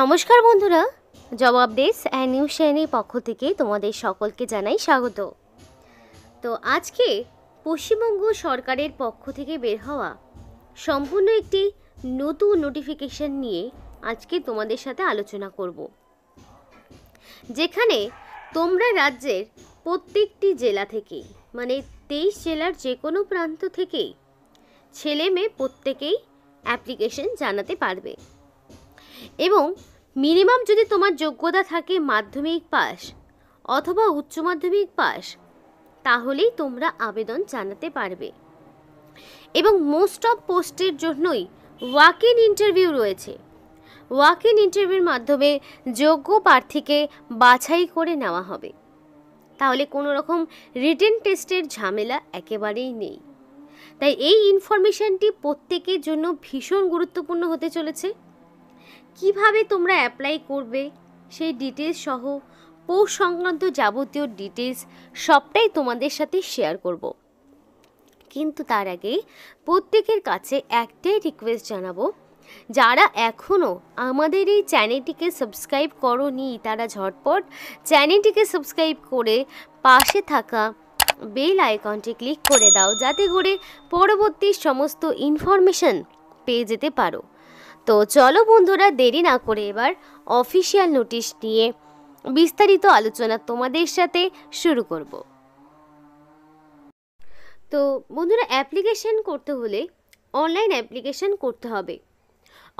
নমস্কার বন্ধুরা জবাব দেস অ্যান্ড নিউ শেনের পক্ষ থেকে তোমাদের সকলকে জানাই স্বাগত তো আজকে পশ্চিমবঙ্গ সরকারের পক্ষ থেকে বের হওয়া সম্পূর্ণ একটি নতুন নোটিফিকেশন নিয়ে আজকে তোমাদের সাথে আলোচনা করব যেখানে তোমরা রাজ্যের প্রত্যেকটি জেলা থেকে মানে তেইশ জেলার যে কোনো প্রান্ত থেকেই ছেলে মেয়ে প্রত্যেকেই অ্যাপ্লিকেশন জানাতে পারবে এবং মিনিমাম যদি তোমার যোগ্যতা থাকে মাধ্যমিক পাস অথবা উচ্চ মাধ্যমিক পাস তাহলেই তোমরা আবেদন জানাতে পারবে এবং মোস্ট অফ পোস্টের জন্যই ওয়াক ইন ইন্টারভিউ রয়েছে ওয়াক ইন ইন্টারভিউর মাধ্যমে যোগ্য প্রার্থীকে বাছাই করে নেওয়া হবে তাহলে কোনো রকম রিটেন টেস্টের ঝামেলা একেবারেই নেই তাই এই ইনফরমেশানটি প্রত্যেকের জন্য ভীষণ গুরুত্বপূর্ণ হতে চলেছে কিভাবে তোমরা অ্যাপ্লাই করবে সেই ডিটেলস সহ পৌষ সংক্রান্ত যাবতীয় ডিটেলস সবটাই তোমাদের সাথে শেয়ার করব কিন্তু তার আগে প্রত্যেকের কাছে একটাই রিকোয়েস্ট জানাবো যারা এখনও আমাদের এই চ্যানেলটিকে সাবস্ক্রাইব করনি তারা ঝটপট চ্যানেলটিকে সাবস্ক্রাইব করে পাশে থাকা বেল আইকনটি ক্লিক করে দাও যাতে করে পরবর্তী সমস্ত ইনফরমেশন পেয়ে যেতে পারো তো চলো বন্ধুরা দেরি না করে এবার অফিসিয়াল নোটিশ নিয়ে বিস্তারিত আলোচনা তোমাদের সাথে শুরু করব তো বন্ধুরা অ্যাপ্লিকেশন করতে হলে অনলাইন অ্যাপ্লিকেশন করতে হবে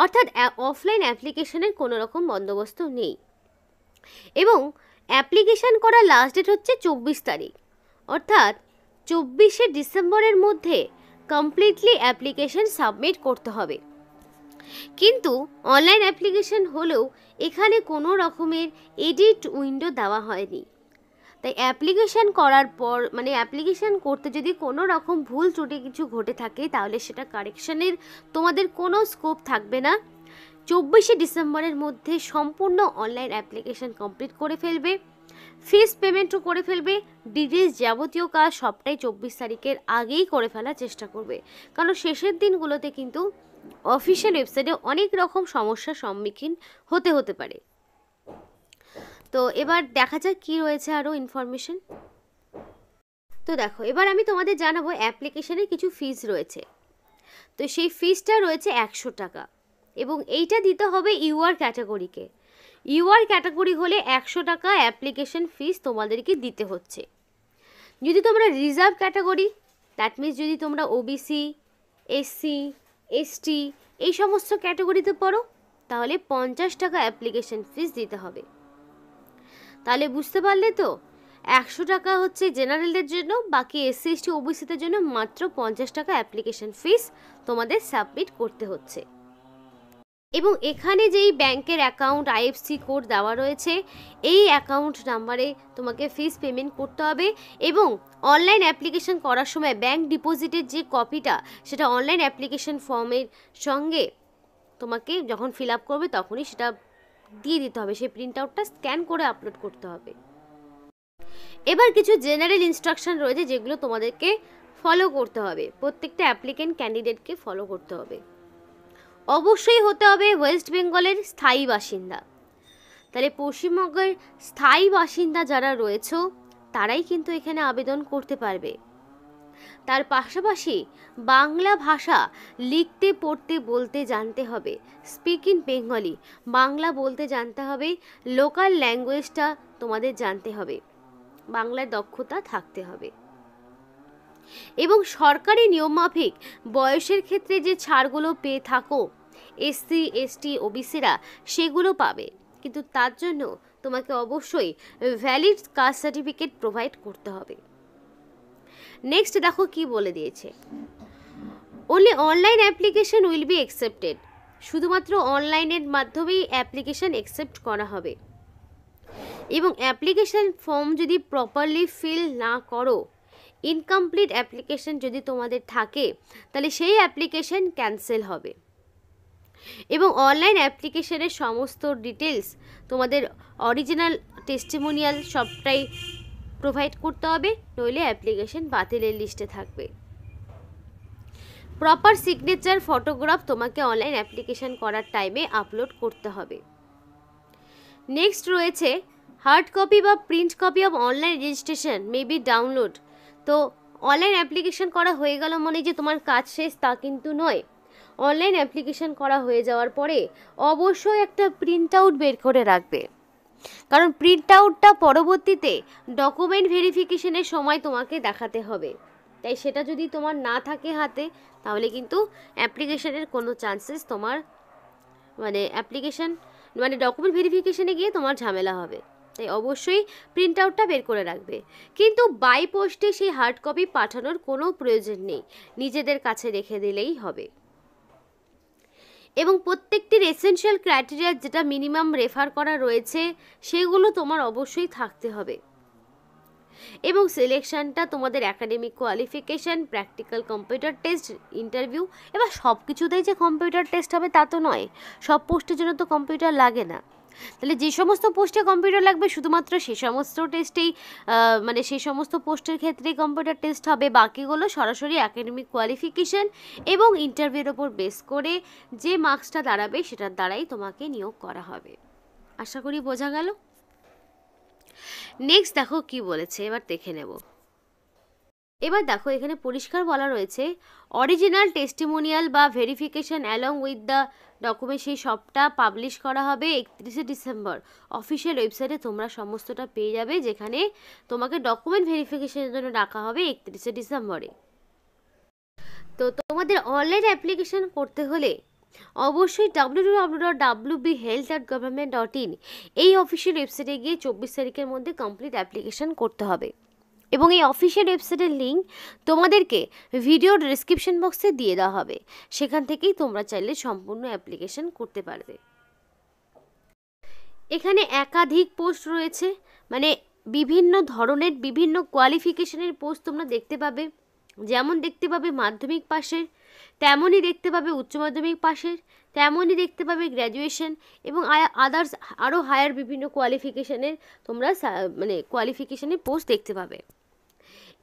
অর্থাৎ অফলাইন অ্যাপ্লিকেশনের কোনো রকম বন্দোবস্ত নেই এবং অ্যাপ্লিকেশান করার লাস্ট ডেট হচ্ছে চব্বিশ তারিখ অর্থাৎ চব্বিশে ডিসেম্বরের মধ্যে কমপ্লিটলি অ্যাপ্লিকেশন সাবমিট করতে হবে কিন্তু অনলাইন অ্যাপ্লিকেশন হলেও এখানে কোনো রকমের এডিট উইন্ডো দেওয়া হয়নি তাই অ্যাপ্লিকেশান করার পর মানে অ্যাপ্লিকেশান করতে যদি কোনো রকম ভুল ত্রুটি কিছু ঘটে থাকে তাহলে সেটা কারেকশানের তোমাদের কোনো স্কোপ থাকবে না চব্বিশে ডিসেম্বরের মধ্যে সম্পূর্ণ অনলাইন অ্যাপ্লিকেশান কমপ্লিট করে ফেলবে ফিস পেমেন্টও করে ফেলবে ডিটেলস যাবতীয় কাজ সবটাই চব্বিশ তারিখের আগেই করে ফেলার চেষ্টা করবে কারণ শেষের দিনগুলোতে কিন্তু অফিসিয়াল ওয়েবসাইটে অনেক রকম সমস্যার সম্মুখীন হতে হতে পারে তো এবার দেখা যাক কী রয়েছে আরও ইনফরমেশন তো দেখো এবার আমি তোমাদের জানাবো অ্যাপ্লিকেশানে কিছু ফিজ রয়েছে তো সেই ফিজটা রয়েছে একশো টাকা এবং এইটা দিতে হবে ইউআর ক্যাটাগরিকে ইউআর ক্যাটাগরি হলে একশো টাকা অ্যাপ্লিকেশন ফিজ তোমাদেরকে দিতে হচ্ছে যদি তোমরা রিজার্ভ ক্যাটাগরি দ্যাট মিনস যদি তোমরা ওবিসি এসসি এসটি এই সমস্ত ক্যাটাগরিতে পড়ো তাহলে পঞ্চাশ টাকা অ্যাপ্লিকেশন ফিস দিতে হবে তাহলে বুঝতে পারলে তো একশো টাকা হচ্ছে জেনারেলদের জন্য বাকি এসসি এসটি ওবিসিদের জন্য মাত্র পঞ্চাশ টাকা অ্যাপ্লিকেশন ফিস তোমাদের সাবমিট করতে হচ্ছে এবং এখানে যেই ব্যাংকের অ্যাকাউন্ট আইএফসি কোড দেওয়া রয়েছে এই অ্যাকাউন্ট নাম্বারে তোমাকে ফিস পেমেন্ট করতে হবে এবং অনলাইন অ্যাপ্লিকেশন করার সময় ব্যাংক ডিপোজিটের যে কপিটা সেটা অনলাইন অ্যাপ্লিকেশন ফর্মের সঙ্গে তোমাকে যখন ফিল আপ করবে তখনই সেটা দিয়ে দিতে হবে সেই প্রিন্ট আউটটা স্ক্যান করে আপলোড করতে হবে এবার কিছু জেনারেল ইনস্ট্রাকশন রয়েছে যেগুলো তোমাদেরকে ফলো করতে হবে প্রত্যেকটা অ্যাপ্লিকেন্ট ক্যান্ডিডেটকে ফলো করতে হবে অবশ্যই হতে হবে ওয়েস্ট বেঙ্গলের স্থায়ী বাসিন্দা তাহলে পশ্চিমবঙ্গের স্থায়ী বাসিন্দা যারা রয়েছে তারাই কিন্তু এখানে আবেদন করতে পারবে তার পাশাপাশি বাংলা ভাষা লিখতে পড়তে বলতে জানতে হবে স্পিক ইন বেঙ্গলি বাংলা বলতে জানতে হবে লোকাল ল্যাঙ্গুয়েজটা তোমাদের জানতে হবে বাংলার দক্ষতা থাকতে হবে এবং সরকারি নিয়মমাফিক বয়সের ক্ষেত্রে যে ছাড়গুলো পেয়ে থাকো এসসি এসটি ওবিসিরা সেগুলো পাবে কিন্তু তার জন্য তোমাকে অবশ্যই ভ্যালিড কাস্ট সার্টিফিকেট প্রোভাইড করতে হবে নেক্সট দেখো কি বলে দিয়েছে only online application will be accepted শুধুমাত্র অনলাইনের মাধ্যমেই অ্যাপ্লিকেশান অ্যাকসেপ্ট করা হবে এবং অ্যাপ্লিকেশান ফর্ম যদি প্রপারলি ফিল না করো ইনকমপ্লিট অ্যাপ্লিকেশন যদি তোমাদের থাকে তাহলে সেই অ্যাপ্লিকেশন ক্যান্সেল হবে এবং অনলাইন অ্যাপ্লিকেশানের সমস্ত ডিটেলস তোমাদের অরিজিনাল টেস্টিমোনিয়াল সবটাই প্রোভাইড করতে হবে নইলে অ্যাপ্লিকেশন বাতিলের লিস্টে থাকবে প্রপার সিগনেচার ফটোগ্রাফ তোমাকে অনলাইন অ্যাপ্লিকেশান করার টাইমে আপলোড করতে হবে নেক্সট রয়েছে হার্ড কপি বা print copy of online registration may be download তো অনলাইন অ্যাপ্লিকেশন করা হয়ে গেল মানে যে তোমার কাজ শেষ তা কিন্তু নয় অনলাইন অ্যাপ্লিকেশন করা হয়ে যাওয়ার পরে অবশ্যই একটা প্রিন্ট আউট বের করে রাখবে কারণ প্রিন্ট আউটটা পরবর্তীতে ডকুমেন্ট ভেরিফিকেশনের সময় তোমাকে দেখাতে হবে তাই সেটা যদি তোমার না থাকে হাতে তাহলে কিন্তু অ্যাপ্লিকেশনের কোনো চান্সেস তোমার মানে অ্যাপ্লিকেশান মানে ডকুমেন্ট ভেরিফিকেশানে গিয়ে তোমার ঝামেলা হবে তাই অবশ্যই প্রিন্ট আউটটা বের করে রাখবে কিন্তু বাই পোস্টে সেই হার্ড কপি পাঠানোর কোনো প্রয়োজন নেই নিজেদের কাছে রেখে দিলেই হবে এবং প্রত্যেকটির এসেনশিয়াল ক্রাইটেরিয়া যেটা মিনিমাম রেফার করা রয়েছে সেগুলো তোমার অবশ্যই থাকতে হবে এবং সিলেকশনটা তোমাদের academic qualification practical computer test interview এবার সব কিছুতেই যে কম্পিউটার টেস্ট হবে তা তো নয় সব পোস্টের জন্য তো কম্পিউটার লাগে না তাহলে যে সমস্ত পোস্টে কম্পিউটার লাগবে শুধুমাত্র সে সমস্ত টেস্টেই মানে সেই সমস্ত পোস্টের ক্ষেত্রেই কম্পিউটার টেস্ট হবে বাকিগুলো সরাসরি একাডেমিক কোয়ালিফিকেশান এবং ইন্টারভিউর ওপর বেস করে যে মার্কসটা দাঁড়াবে সেটার দ্বারাই তোমাকে নিয়োগ করা হবে আশা করি বোঝা গেল নেক্সট দেখো কি বলেছে এবার দেখে নেব এবার দেখো এখানে পরিষ্কার বলা রয়েছে অরিজিনাল টেস্টিমোনিয়াল বা verification along with the document সেই সবটা পাবলিশ করা হবে একত্রিশে ডিসেম্বর অফিসিয়াল ওয়েবসাইটে তোমরা সমস্তটা পেয়ে যাবে যেখানে তোমাকে ডকুমেন্ট ভেরিফিকেশনের জন্য ডাকা হবে একত্রিশে ডিসেম্বরে তো তোমাদের অনলাইন অ্যাপ্লিকেশন করতে হলে অবশ্যই W W B health government in এই অফিসিয়াল ওয়েবসাইটে গিয়ে চব্বিশ তারিখের মধ্যে কমপ্লিট অ্যাপ্লিকেশান করতে হবে এবং এই অফিসিয়াল ওয়েবসাইটের লিঙ্ক তোমাদেরকে ভিডিও ডিসক্রিপশন বক্সে দিয়ে দেওয়া হবে সেখান থেকেই তোমরা চাইলে সম্পূর্ণ অ্যাপ্লিকেশন করতে পারবে এখানে একাধিক পোস্ট রয়েছে মানে বিভিন্ন ধরনের বিভিন্ন কোয়ালিফিকেশনের পোস্ট তোমরা দেখতে পাবে যেমন দেখতে পাবে মাধ্যমিক পাশের তেমনই দেখতে পাবে উচ্চ মাধ্যমিক পাশের তেমনই দেখতে পাবে গ্র্যাজুয়েশন এবং আদার্স আরও হায়ার বিভিন্ন কোয়ালিফিকেশানের তোমরা মানে কোয়ালিফিকেশানের পোস্ট দেখতে পাবে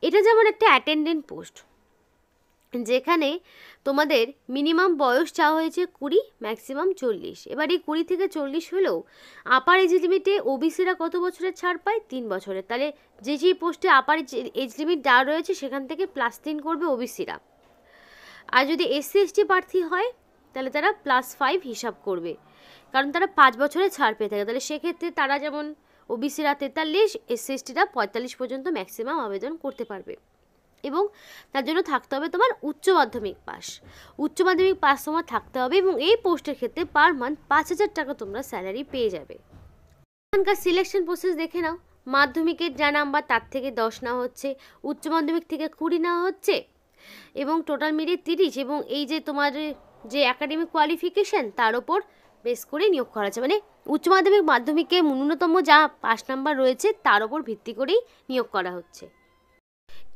এটা যেমন একটা অ্যাটেন্ডেন্ট পোস্ট যেখানে তোমাদের মিনিমাম বয়স চাওয়া হয়েছে কুড়ি ম্যাক্সিমাম চল্লিশ এবার এই কুড়ি থেকে চল্লিশ হলেও আপার এজ লিমিটে ওবিসিরা কত বছরের ছাড় পায় তিন বছরের তাহলে যে যেই পোস্টে আপার এজ লিমিট দেওয়া রয়েছে সেখান থেকে প্লাস তিন করবে ওবিসিরা আর যদি এসসি এসটি প্রার্থী হয় তাহলে তারা প্লাস ফাইভ হিসাব করবে কারণ তারা পাঁচ বছরে ছাড় পেয়ে থাকে তাহলে সেক্ষেত্রে তারা যেমন ওবিসিরা তেতাল্লিশ এসসিএসটিরা পঁয়তাল্লিশ পর্যন্ত ম্যাক্সিমাম আবেদন করতে পারবে এবং তার জন্য থাকতে হবে তোমার উচ্চ মাধ্যমিক পাস উচ্চ মাধ্যমিক পাস তোমার থাকতে হবে এবং এই পোস্টের ক্ষেত্রে পার মান্থ পাঁচ হাজার টাকা তোমরা স্যালারি পেয়ে যাবে এখানকার সিলেকশন প্রসেস দেখে নাও মাধ্যমিকের যা নাম্বার তার থেকে দশ নেওয়া হচ্ছে উচ্চ মাধ্যমিক থেকে কুড়ি নেওয়া হচ্ছে এবং টোটাল মিলিয়ে তিরিশ এবং এই যে তোমার যে একাডেমিক কোয়ালিফিকেশান তার ওপর বেস করে নিয়োগ করা হচ্ছে মানে উচ্চ মাধ্যমিক মাধ্যমিকে ন্যূনতম যা পাশ নাম্বার রয়েছে তার ওপর ভিত্তি করেই নিয়োগ করা হচ্ছে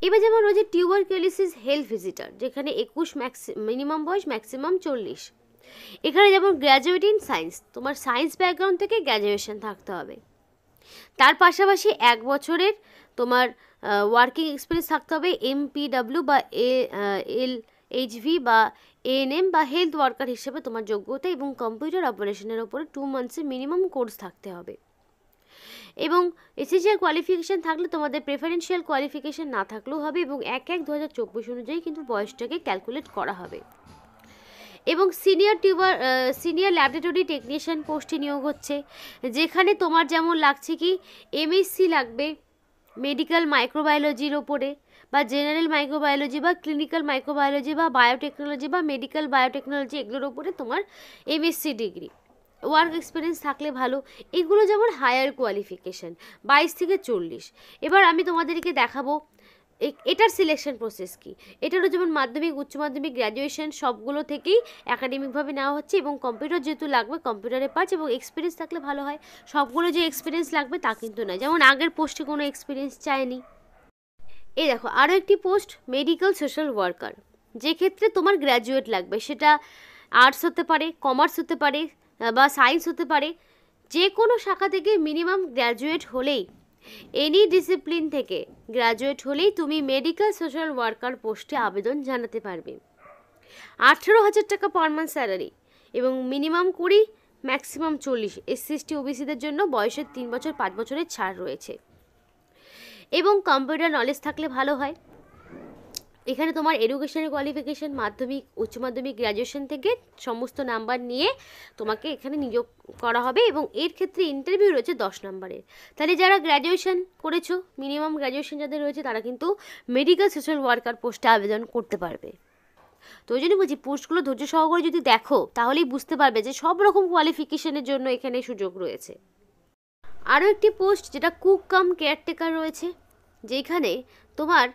এবার যেমন রয়েছে টিউবারকিউলিসিস হেলথ ভিজিটার যেখানে একুশ ম্যাক্সি মিনিমাম বয়স ম্যাক্সিমাম চল্লিশ এখানে যেমন গ্র্যাজুয়েট ইন সায়েন্স তোমার সায়েন্স ব্যাকগ্রাউন্ড থেকে গ্র্যাজুয়েশন থাকতে হবে তার পাশাপাশি এক বছরের তোমার ওয়ার্কিং এক্সপিরিয়েন্স থাকতে হবে এমপিডাব্লিউ বা এ এল এইচভি বা এএনএম বা হেলথ ওয়ার্কার হিসেবে তোমার যোগ্যতা এবং কম্পিউটার অপারেশনের ওপরে টু মান্থসের মিনিমাম কোর্স থাকতে হবে এবং এসিজিআর কোয়ালিফিকেশান থাকলে তোমাদের প্রেফারেন্সিয়াল কোয়ালিফিকেশান না থাকলেও হবে এবং এক এক দু হাজার চব্বিশ অনুযায়ী কিন্তু বয়সটাকে ক্যালকুলেট করা হবে এবং সিনিয়র টিউবার সিনিয়র ল্যাবরেটরি টেকনিশিয়ান পোস্টে নিয়োগ হচ্ছে যেখানে তোমার যেমন লাগছে কি এমএসসি লাগবে মেডিকেল মাইক্রোবায়োলজির ওপরে বা জেনারেল মাইক্রোবায়োলজি বা ক্লিনিক্যাল মাইক্রোবায়োলজি বা বায়োটেকনোলজি বা মেডিকেল বায়োটেকনোলজি এগুলোর ওপরে তোমার এমএসসি ডিগ্রি ওয়ার্ক এক্সপিরিয়েন্স থাকলে ভালো এগুলো যেমন হায়ার কোয়ালিফিকেশান বাইশ থেকে চল্লিশ এবার আমি তোমাদেরকে দেখাবো এটার সিলেকশন প্রসেস কি এটারও যেমন মাধ্যমিক উচ্চ মাধ্যমিক গ্র্যাজুয়েশন সবগুলো থেকেই একাডেমিকভাবে নেওয়া হচ্ছে এবং কম্পিউটার যেহেতু লাগবে কম্পিউটারে পাঁচ এবং এক্সপিরিয়েন্স থাকলে ভালো হয় সবগুলো যে এক্সপিরিয়েন্স লাগবে তা কিন্তু নয় যেমন আগের পোস্টে কোনো এক্সপিরিয়েন্স চায়নি এই দেখো আরও একটি পোস্ট মেডিকেল সোশ্যাল ওয়ার্কার যে ক্ষেত্রে তোমার গ্র্যাজুয়েট লাগবে সেটা আর্টস হতে পারে কমার্স হতে পারে বা সায়েন্স হতে পারে যে কোনো শাখা থেকে মিনিমাম গ্র্যাজুয়েট হলেই এনি ডিসিপ্লিন থেকে গ্র্যাজুয়েট হলেই তুমি মেডিকেল সোশ্যাল ওয়ার্কার পোস্টে আবেদন জানাতে পারবে আঠেরো হাজার টাকা পার মান্থ স্যালারি এবং মিনিমাম কুড়ি ম্যাক্সিমাম চল্লিশ এসসি এসটি ওবিসিদের জন্য বয়সের তিন বছর পাঁচ বছরের ছাড় রয়েছে এবং কম্পিউটার নলেজ থাকলে ভালো হয় এখানে তোমার এডুকেশনের কোয়ালিফিকেশান মাধ্যমিক উচ্চ মাধ্যমিক গ্র্যাজুয়েশন থেকে সমস্ত নাম্বার নিয়ে তোমাকে এখানে নিয়োগ করা হবে এবং এর ক্ষেত্রে ইন্টারভিউ রয়েছে দশ নম্বরের তাহলে যারা গ্র্যাজুয়েশান করেছো মিনিমাম গ্র্যাজুয়েশান যাদের রয়েছে তারা কিন্তু মেডিকেল সোশ্যাল ওয়ার্কার পোস্টে আবেদন করতে পারবে তো ওই জন্য বলছি পোস্টগুলো ধৈর্য সহকারে যদি দেখো তাহলেই বুঝতে পারবে যে সব রকম কোয়ালিফিকেশানের জন্য এখানে সুযোগ রয়েছে আরও একটি পোস্ট যেটা কুক কাম কেয়ারটেকার রয়েছে যেখানে তোমার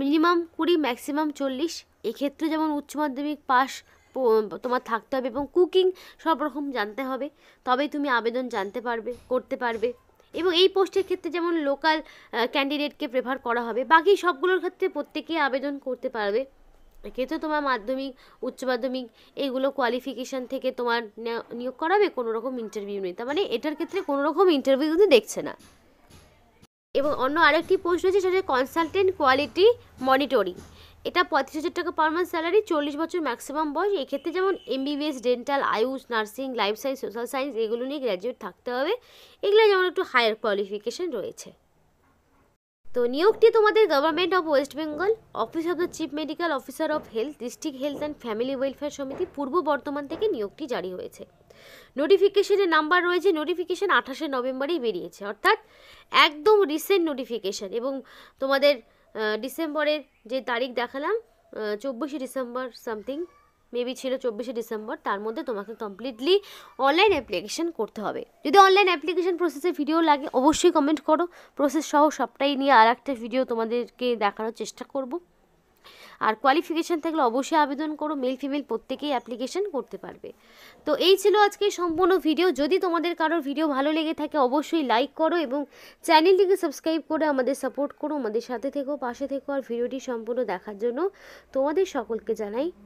মিনিমাম কুড়ি ম্যাক্সিমাম চল্লিশ এক্ষেত্রে যেমন উচ্চ মাধ্যমিক পাস তোমার থাকতে হবে এবং কুকিং সব রকম জানতে হবে তবেই তুমি আবেদন জানতে পারবে করতে পারবে এবং এই পোস্টের ক্ষেত্রে যেমন লোকাল ক্যান্ডিডেটকে প্রেফার করা হবে বাকি সবগুলোর ক্ষেত্রে প্রত্যেকেই আবেদন করতে পারবে এক্ষেত্রে তোমার মাধ্যমিক উচ্চ মাধ্যমিক এইগুলো কোয়ালিফিকেশান থেকে তোমার নিয়োগ করাবে কোনো রকম ইন্টারভিউ নেই তার মানে এটার ক্ষেত্রে কোনো রকম ইন্টারভিউ কিন্তু দেখছে না এবং অন্য আরেকটি পোস্ট রয়েছে সেটা কনসালটেন্ট কোয়ালিটি মনিটরিং এটা পঁয়ত্রিশ হাজার টাকা পার মান্থ স্যালারি চল্লিশ বছর ম্যাক্সিমাম বয়স এক্ষেত্রে যেমন MBBS dental AYUSH nursing life science social science এগুলো নিয়ে গ্র্যাজুয়েট থাকতে হবে এগুলো যেমন একটু হায়ার কোয়ালিফিকেশান রয়েছে তো নিয়োগটি তোমাদের government of West Bengal office of the chief medical officer of health district health and family welfare সমিতি পূর্ব বর্ধমান থেকে নিয়োগটি জারি হয়েছে নোটিফিকেশনের নাম্বার রয়েছে নোটিফিকেশান আঠাশে নভেম্বরেই বেরিয়েছে অর্থাৎ একদম রিসেন্ট নোটিফিকেশান এবং তোমাদের ডিসেম্বরের যে তারিখ দেখালাম চব্বিশে ডিসেম্বর সামথিং মেবি ছিল চব্বিশে ডিসেম্বর তার মধ্যে তোমাকে কমপ্লিটলি অনলাইন অ্যাপ্লিকেশান করতে হবে যদি অনলাইন অ্যাপ্লিকেশান প্রসেসের ভিডিও লাগে অবশ্যই কমেন্ট করো প্রসেস সহ সবটাই নিয়ে আর একটা ভিডিও তোমাদেরকে দেখানোর চেষ্টা করবো আর কোয়ালিফিকেশান থাকলে অবশ্যই আবেদন করো মেল ফিমেল প্রত্যেকেই অ্যাপ্লিকেশান করতে পারবে তো এই ছিল আজকে সম্পূর্ণ ভিডিও যদি তোমাদের কারোর ভিডিও ভালো লেগে থাকে অবশ্যই লাইক করো এবং চ্যানেলটিকে সাবস্ক্রাইব করে আমাদের সাপোর্ট করো আমাদের সাথে থেকো পাশে থেকো আর ভিডিওটি সম্পূর্ণ দেখার জন্য তোমাদের সকলকে জানাই